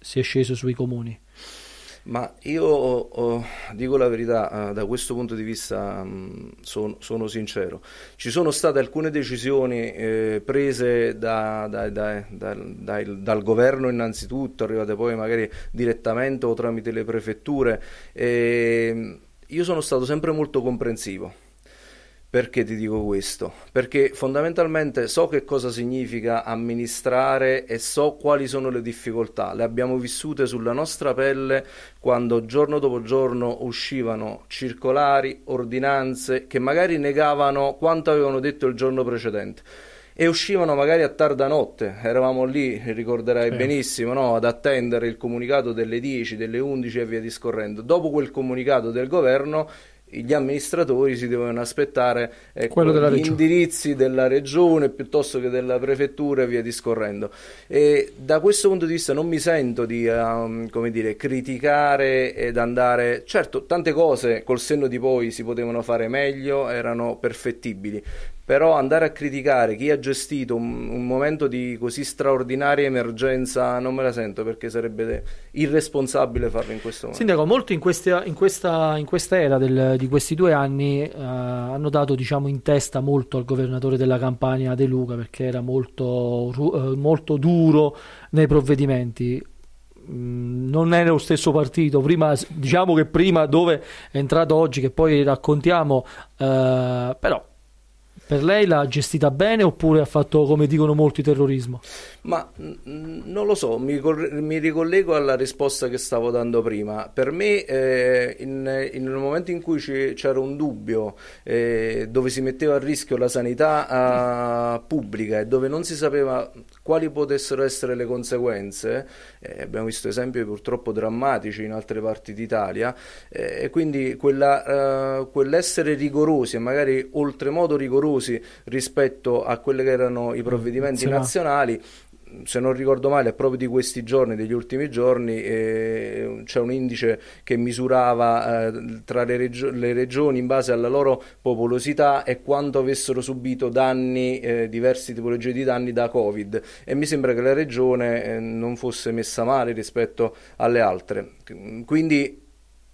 si è sceso sui comuni? Ma io oh, dico la verità, eh, da questo punto di vista mh, mm, sono sincero. Ci sono state alcune decisioni eh, prese da, da, da, dal, dal, governo innanzitutto, arrivate poi magari direttamente o tramite le prefetture. Eh, io sono stato sempre molto comprensivo perché ti dico questo? Perché fondamentalmente so che cosa significa amministrare e so quali sono le difficoltà. Le abbiamo vissute sulla nostra pelle quando giorno dopo giorno uscivano circolari, ordinanze che magari negavano quanto avevano detto il giorno precedente e uscivano magari a tarda notte. Eravamo lì, ricorderai sì. benissimo, no? ad attendere il comunicato delle 10, delle 11 e via discorrendo. Dopo quel comunicato del governo gli amministratori si devono aspettare ecco, gli regione. indirizzi della regione piuttosto che della prefettura e via discorrendo. E da questo punto di vista non mi sento di um, dire, criticare ed andare... Certo, tante cose col senno di poi si potevano fare meglio, erano perfettibili, però andare a criticare chi ha gestito un, un, momento di così straordinaria emergenza non me la sento perché sarebbe irresponsabile farlo in questo momento. Sindaco, molto in, questa, in questa, in questa era del, di questi due anni eh, hanno dato diciamo, in testa molto al governatore della Campania De Luca perché era molto, ru- eh, molto duro nei provvedimenti mm, non è lo stesso partito. Prima, diciamo che prima dove è entrato oggi, che poi raccontiamo, eh, però per lei l'ha gestita bene oppure ha fatto, come dicono molti, terrorismo? Ma non lo so, mi, mi, ricollego alla risposta che stavo dando prima. Per me, eh, in, in, un momento in cui c'era un dubbio eh, dove si metteva a rischio la sanità eh, pubblica e dove non si sapeva quali potessero essere le conseguenze, eh, abbiamo visto esempi purtroppo drammatici in altre parti d'Italia, eh, e quindi eh, quell'essere rigorosi e magari oltremodo rigorosi diffusi rispetto a quelli che erano i provvedimenti sì, nazionali se non ricordo male, proprio di questi giorni, degli ultimi giorni, eh, c'è un indice che misurava eh, tra le, regio- le, regioni in base alla loro popolosità e quanto avessero subito danni, eh, diverse tipologie di danni da Covid. E mi sembra che la regione eh, non fosse messa male rispetto alle altre. Quindi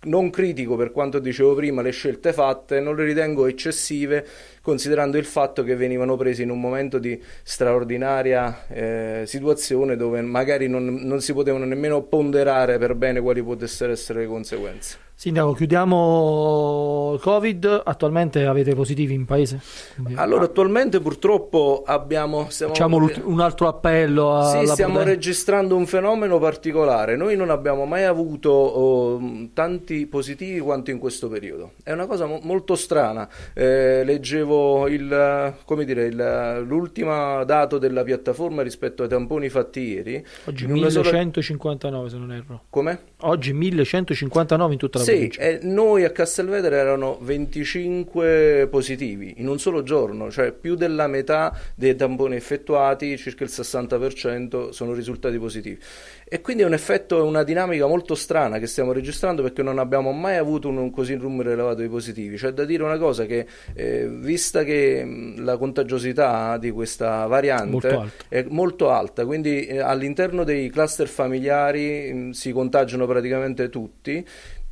non critico per quanto dicevo prima le scelte fatte, non le ritengo eccessive considerando il fatto che venivano prese in un momento di straordinaria eh, situazione dove magari non, non si potevano nemmeno ponderare per bene quali potessero essere le conseguenze. Sindaco, chiudiamo il Covid, attualmente avete positivi in paese? Quindi... Allora, attualmente purtroppo abbiamo... Siamo... Facciamo un altro appello a... Sì, stiamo potenza. registrando un fenomeno particolare, noi non abbiamo mai avuto oh, tanti positivi quanto in questo periodo, è una cosa mo- molto strana, eh, leggevo il, dire, il, l'ultima dato della piattaforma rispetto ai tamponi fatti ieri. Oggi 1159 sola... se non erro. Come? Oggi 1159 in tutta la sì, sì, cioè, e eh, noi a Castelvedere erano 25 positivi in un solo giorno, cioè più della metà dei tamponi effettuati, circa il 60% sono risultati positivi. E quindi è un effetto, una dinamica molto strana che stiamo registrando perché non abbiamo mai avuto un, un così numero elevato di positivi. Cioè da dire una cosa che, eh, vista che la contagiosità di questa variante molto è molto alta, quindi eh, all'interno dei cluster familiari mh, si contagiano praticamente tutti,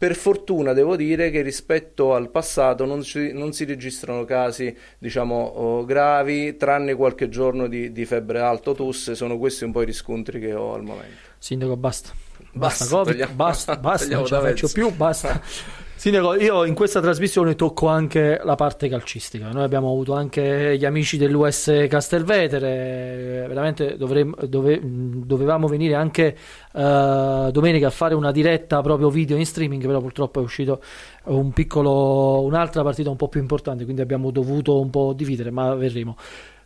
per fortuna devo dire che rispetto al passato non, ci, non si registrano casi diciamo, oh, gravi, tranne qualche giorno di, di febbre alto, tosse, sono questi un po' i riscontri che ho al momento. Sindaco, basta. Basta, basta, COVID, basta, basta, non ce la faccio più, basta. Sindaco, io in questa trasmissione tocco anche la parte calcistica. Noi abbiamo avuto anche gli amici dell'US Castelvetere, veramente dovremmo, dove, dovevamo venire anche uh, domenica a fare una diretta proprio video in streaming, però purtroppo è uscito un piccolo, un'altra partita un po' più importante, quindi abbiamo dovuto un po' dividere, ma verremo.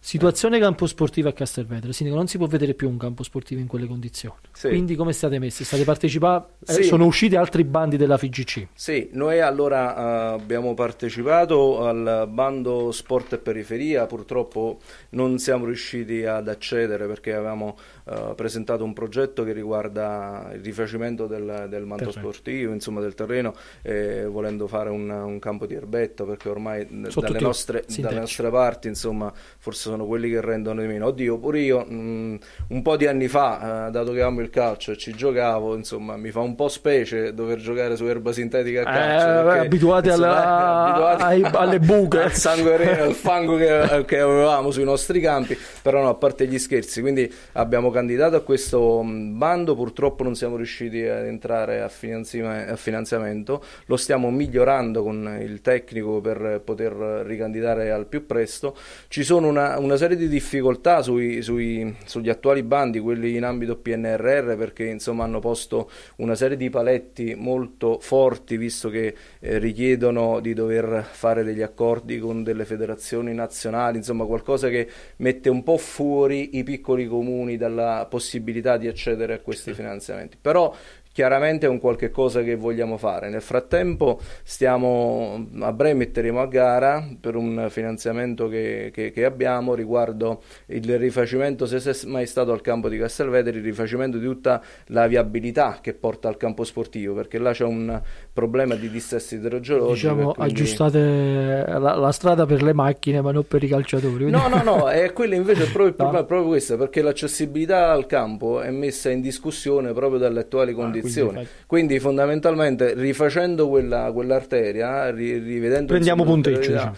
Situazione campo sportivo a Castelvetro, Sindaco, non si può vedere più un campo sportivo in quelle condizioni. Sì. Quindi come state messi? State partecipando? Eh, sì. sono usciti altri bandi della FIGC? Sì, noi allora uh, abbiamo partecipato al bando Sport e Periferia, purtroppo non siamo riusciti ad accedere perché avevamo uh, presentato un progetto che riguarda il rifacimento del, del manto terreno. sportivo, insomma del terreno, eh, volendo fare un, un, campo di erbetto perché ormai dalle nostre, dalle nostre, parti insomma forse sono sono quelli che rendono di meno. Oddio, pure io mh, mm, un po' di anni fa, eh, dato che amo il calcio e ci giocavo, insomma, mi fa un po' specie dover giocare su erba sintetica a eh, calcio. Eh, perché, abituati, insomma, alla... abituati ai, alle buche, al sangue sanguerino, al fango che, che, avevamo sui nostri campi, però no, a parte gli scherzi, quindi abbiamo candidato a questo mm, bando, purtroppo non siamo riusciti ad entrare a, finanzi... a finanziamento, lo stiamo migliorando con il tecnico per poter ricandidare al più presto. Ci sono una una serie di difficoltà sui, sui, sugli attuali bandi, quelli in ambito PNRR, perché insomma, hanno posto una serie di paletti molto forti, visto che eh, richiedono di dover fare degli accordi con delle federazioni nazionali, insomma qualcosa che mette un po' fuori i piccoli comuni dalla possibilità di accedere a questi finanziamenti. Però chiaramente è un qualche cosa che vogliamo fare. Nel frattempo stiamo, a breve metteremo a gara per un finanziamento che, che, che abbiamo riguardo il rifacimento, se sei mai stato al campo di Castelvetri, il rifacimento di tutta la viabilità che porta al campo sportivo, perché là c'è un problema di dissesto idrogeologico. Diciamo quindi... aggiustate la, la, strada per le macchine ma non per i calciatori. Quindi... No, no, no, è quello invece è proprio il problema, no. proprio questo, perché l'accessibilità al campo è messa in discussione proprio dalle attuali ah, condizioni direzione. Quindi, quindi fondamentalmente rifacendo quella, quell'arteria, rivedendo... Prendiamo punteggio. Diciamo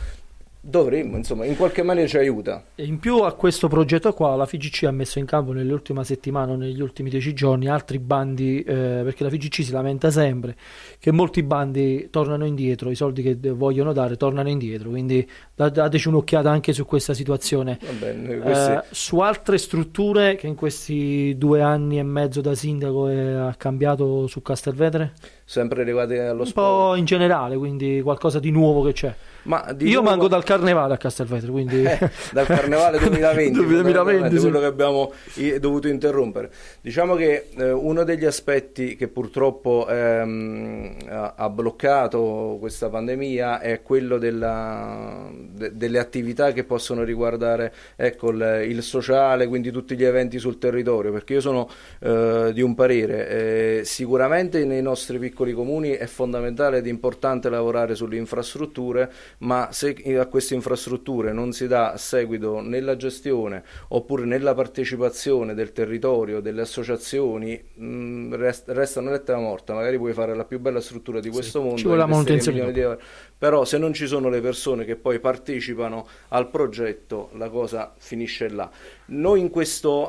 dovremmo, insomma, in qualche maniera ci aiuta. E in più a questo progetto qua la FIGC ha messo in campo nell'ultima settimana, negli ultimi dieci giorni, altri bandi, eh, perché la FIGC si lamenta sempre che molti bandi tornano indietro, i soldi che vogliono dare tornano indietro, quindi dateci un'occhiata anche su questa situazione. Vabbè, questi... eh, su altre strutture che in questi due anni e mezzo da sindaco è, eh, ha cambiato su Castelvetere? Sempre legate allo sport. Un po' in generale, quindi qualcosa di nuovo che c'è. Ma Io manco diciamo ma... dal carnevale a Castelvetro, quindi... Eh, dal carnevale 2020, 2020 sì. quello che abbiamo dovuto interrompere. Diciamo che eh, uno degli aspetti che purtroppo ehm, ha bloccato questa pandemia è quello della, de, delle attività che possono riguardare ecco, il, il, sociale, quindi tutti gli eventi sul territorio, perché io sono eh, di un parere, eh, sicuramente nei nostri piccoli comuni è fondamentale ed importante lavorare sulle infrastrutture, ma se a queste infrastrutture non si dà seguito nella gestione oppure nella partecipazione del territorio, delle associazioni, mh, mm, rest, resta una lettera morta, magari puoi fare la più bella struttura di questo sì, mondo, ci vuole Di però se non ci sono le persone che poi partecipano al progetto la cosa finisce là. Noi in,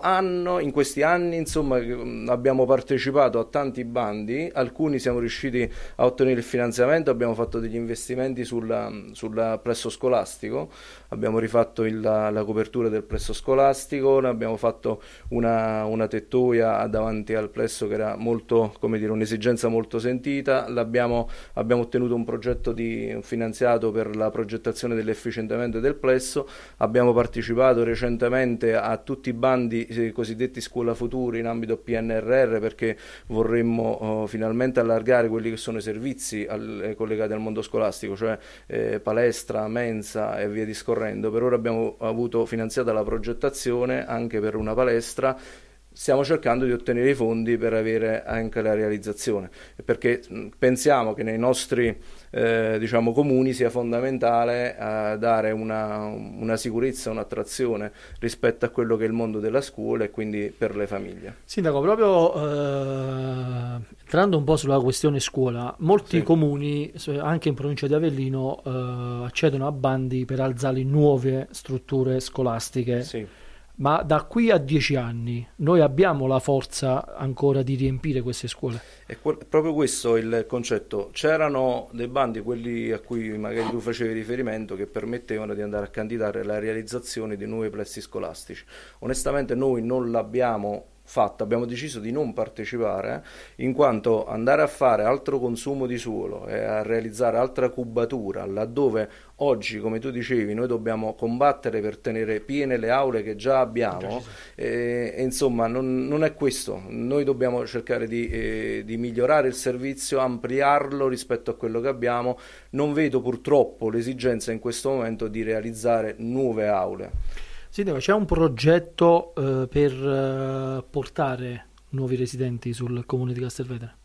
anno, in questi anni insomma, mm, abbiamo partecipato a tanti bandi, alcuni siamo riusciti a ottenere il finanziamento, abbiamo fatto degli investimenti sulla mm, sul presso scolastico, abbiamo rifatto il, la copertura del presso scolastico, abbiamo fatto una, una tettoia davanti al plesso che era molto, come dire, un'esigenza molto sentita, abbiamo ottenuto un progetto di, finanziato per la progettazione dell'efficientamento del plesso, abbiamo partecipato recentemente a tutti i bandi eh, cosiddetti scuola futuri in ambito PNRR perché vorremmo eh, finalmente allargare quelli che sono i servizi al, eh, collegati al mondo scolastico, cioè eh, palestra, mensa e via discorrendo. Per ora abbiamo avuto finanziata la progettazione anche per una palestra stiamo cercando di ottenere i fondi per avere anche la realizzazione, perché pensiamo che nei nostri eh, diciamo, comuni sia fondamentale eh, dare una, una, sicurezza, un'attrazione rispetto a quello che è il mondo della scuola e quindi per le famiglie. Sindaco, proprio eh, entrando un po' sulla questione scuola, molti sì. comuni, anche in provincia di Avellino, eh, accedono a bandi per alzare nuove strutture scolastiche. Sì ma da qui a dieci anni noi abbiamo la forza ancora di riempire queste scuole. È proprio questo il concetto. C'erano dei bandi, quelli a cui magari tu facevi riferimento, che permettevano di andare a candidare la realizzazione di nuovi plessi scolastici. Onestamente noi non l'abbiamo fatto, abbiamo deciso di non partecipare, eh, in quanto andare a fare altro consumo di suolo e a realizzare altra cubatura, laddove oggi, come tu dicevi, noi dobbiamo combattere per tenere piene le aule che già abbiamo, e, e insomma non, non, è questo, noi dobbiamo cercare di, eh, di migliorare il servizio, ampliarlo rispetto a quello che abbiamo, non vedo purtroppo l'esigenza in questo momento di realizzare nuove aule. Sindaco, c'è un progetto eh, per eh, portare nuovi residenti sul comune di Castelvetere?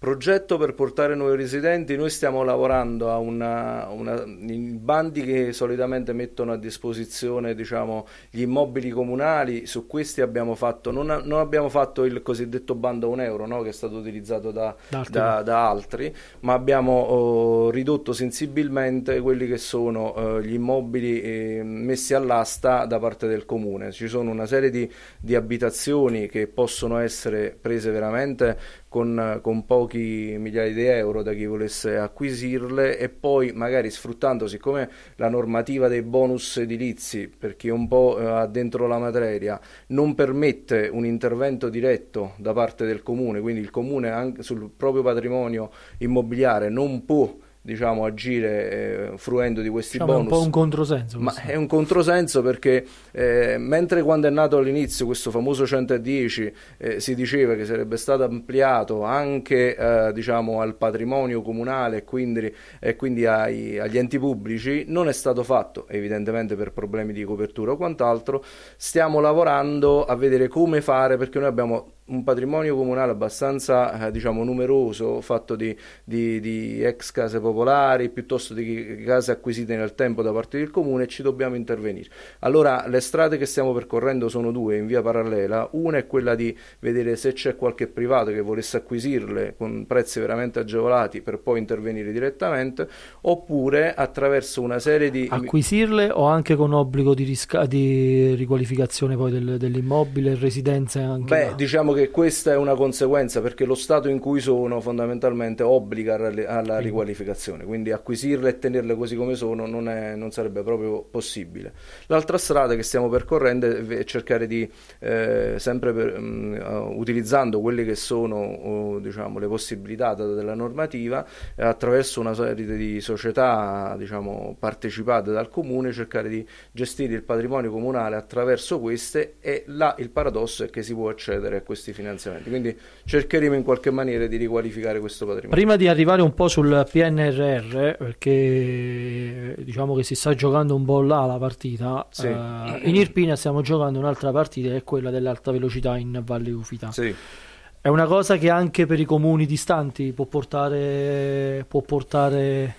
Progetto per portare nuovi residenti, noi stiamo lavorando a una, una, bandi che solitamente mettono a disposizione diciamo, gli immobili comunali, su questi abbiamo fatto, non, non abbiamo fatto il cosiddetto bando a un euro no? che è stato utilizzato da, da, da altri, ma abbiamo oh, ridotto sensibilmente quelli che sono eh, gli immobili eh, messi all'asta da parte del comune. Ci sono una serie di, di abitazioni che possono essere prese veramente con, con, pochi migliaia di euro da chi volesse acquisirle e poi magari sfruttando, siccome la normativa dei bonus edilizi, per chi è un po' eh, ha dentro la materia, non permette un intervento diretto da parte del comune, quindi il comune sul proprio patrimonio immobiliare non può diciamo, agire eh, fruendo di questi diciamo bonus. È un po' un controsenso. Ma è un controsenso perché eh, mentre quando è nato all'inizio questo famoso 110 eh, si diceva che sarebbe stato ampliato anche eh, diciamo, al patrimonio comunale e quindi, quindi ai, agli enti pubblici, non è stato fatto evidentemente per problemi di copertura o quant'altro. Stiamo lavorando a vedere come fare perché noi abbiamo un patrimonio comunale abbastanza eh, diciamo, numeroso, fatto di, di, di, ex case popolari piuttosto di case acquisite nel tempo da parte del comune, ci dobbiamo intervenire. Allora le strade che stiamo percorrendo sono due in via parallela, una è quella di vedere se c'è qualche privato che volesse acquisirle con prezzi veramente agevolati per poi intervenire direttamente, oppure attraverso una serie di... Acquisirle o anche con obbligo di, risca... di riqualificazione del, dell'immobile, residenze anche... Beh, là. diciamo che che questa è una conseguenza perché lo stato in cui sono fondamentalmente obbliga alla riqualificazione, quindi acquisirle e tenerle così come sono non, è, non sarebbe proprio possibile. L'altra strada che stiamo percorrendo è cercare di, eh, sempre per, mh, mm, uh, utilizzando quelle che sono uh, diciamo, le possibilità date dalla normativa, eh, attraverso una serie di società diciamo, partecipate dal comune, cercare di gestire il patrimonio comunale attraverso queste e là il paradosso è che si può accedere a questi questi finanziamenti. Quindi cercheremo in qualche maniera di riqualificare questo patrimonio. Prima di arrivare un po' sul PNRR, perché diciamo che si sta giocando un po' là la partita, sì. eh, in Irpina stiamo giocando un'altra partita che è quella dell'alta velocità in Valle Ufita. Sì. È una cosa che anche per i comuni distanti può portare, può portare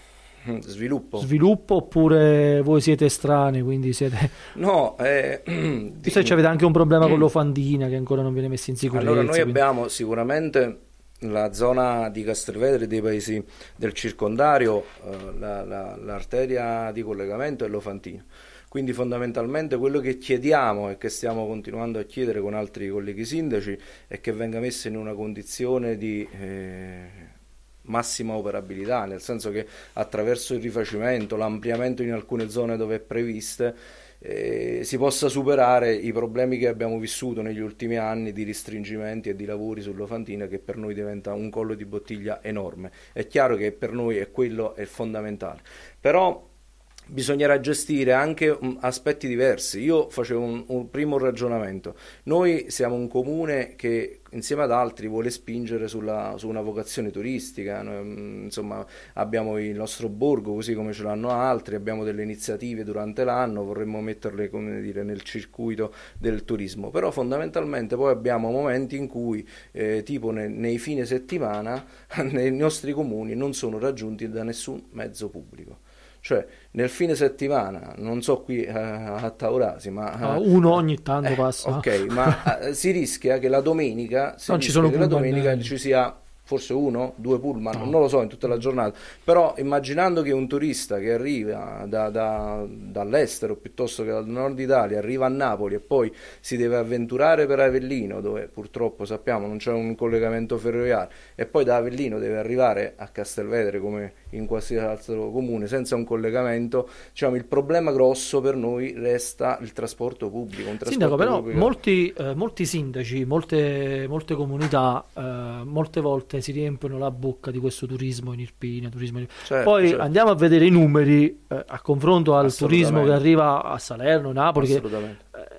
Mm, sviluppo. Sviluppo oppure voi siete strani, quindi siete... No, eh, Visto che c'avete anche un problema con mm. l'ofandina che ancora non viene messa in sicurezza. Allora noi quindi... abbiamo sicuramente la zona di Castelvetri dei paesi del circondario, eh, la, la, l'arteria di collegamento è l'ofantina. Quindi fondamentalmente quello che chiediamo e che stiamo continuando a chiedere con altri colleghi sindaci è che venga messa in una condizione di... Eh, massima operabilità, nel senso che attraverso il rifacimento, l'ampliamento in alcune zone dove è previste, eh, si possa superare i problemi che abbiamo vissuto negli ultimi anni di restringimenti e di lavori sull'Ofantina che per noi diventa un collo di bottiglia enorme. È chiaro che per noi è quello è fondamentale. Però bisognerà gestire anche mm, aspetti diversi. Io facevo un, un, primo ragionamento. Noi siamo un comune che insieme ad altri vuole spingere sulla, su una vocazione turistica, Noi, mm, insomma abbiamo il nostro borgo così come ce l'hanno altri, abbiamo delle iniziative durante l'anno, vorremmo metterle dire, nel circuito del turismo, però fondamentalmente poi abbiamo momenti in cui eh, tipo nei, nei fine settimana nei nostri comuni non sono raggiunti da nessun mezzo pubblico. Cioè, nel fine settimana, non so qui eh, a Taurasi, ma... Ah, eh, uno ogni tanto eh, passa. Ok, ma eh, si rischia che la domenica, non ci sono che la domenica eh. ci sia forse uno, due pullman, no. non lo so in tutta la giornata, però immaginando che un turista che arriva da, da, dall'estero piuttosto che dal nord Italia arriva a Napoli e poi si deve avventurare per Avellino dove purtroppo sappiamo non c'è un collegamento ferroviario e poi da Avellino deve arrivare a Castelvedere come in qualsiasi altro comune, senza un collegamento. Diciamo, il problema grosso per noi resta il trasporto pubblico. Un trasporto Sindaco, però pubblico... Molti, eh, molti, sindaci, molte, molte comunità, eh, molte volte si riempiono la bocca di questo turismo in Irpina. Turismo in... Certo, Poi certo. andiamo a vedere i numeri eh, a confronto al turismo che arriva a Salerno, Napoli, che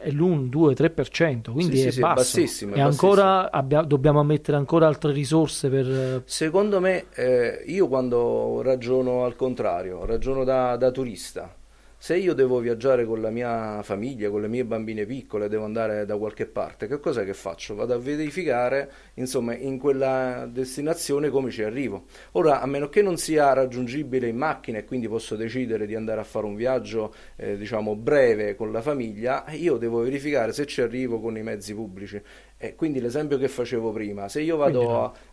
è l'1, 2, 3%, quindi sì, è, sì, basso. bassissimo, E ancora, abbia, dobbiamo ammettere ancora altre risorse per... Secondo me, eh, io quando ragiono al contrario, ragiono da, da turista, se io devo viaggiare con la mia famiglia, con le mie bambine piccole, devo andare da qualche parte, che cos'è che faccio? Vado a verificare, insomma, in quella destinazione come ci arrivo. Ora, a meno che non sia raggiungibile in macchina e quindi posso decidere di andare a fare un viaggio, eh, diciamo, breve con la famiglia, io devo verificare se ci arrivo con i mezzi pubblici. E quindi l'esempio che facevo prima, se io vado no. a